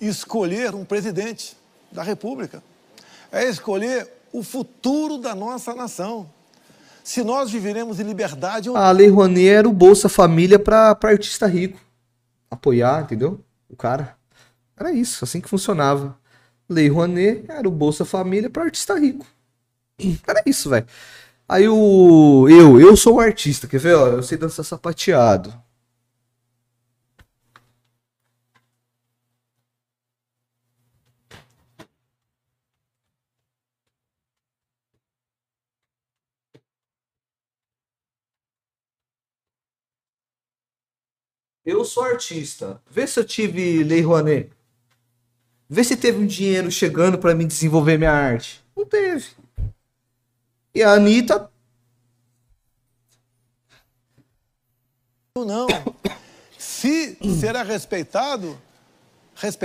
escolher um presidente da República, é escolher o futuro da nossa nação. Se nós viveremos em liberdade. A Lei Rouanet era o Bolsa Família para artista rico. Apoiar, entendeu? O cara. Era isso, assim que funcionava. Lei Rouanet era o Bolsa Família para artista rico. Era isso, velho. Aí o. Eu, eu sou um artista, quer ver? Ó, eu sei dançar sapateado. Eu sou artista. Vê se eu tive Lei Rouanet. Vê se teve um dinheiro chegando para mim desenvolver minha arte. Não teve. E a Anitta. Não. Se será respeitado, respeitado.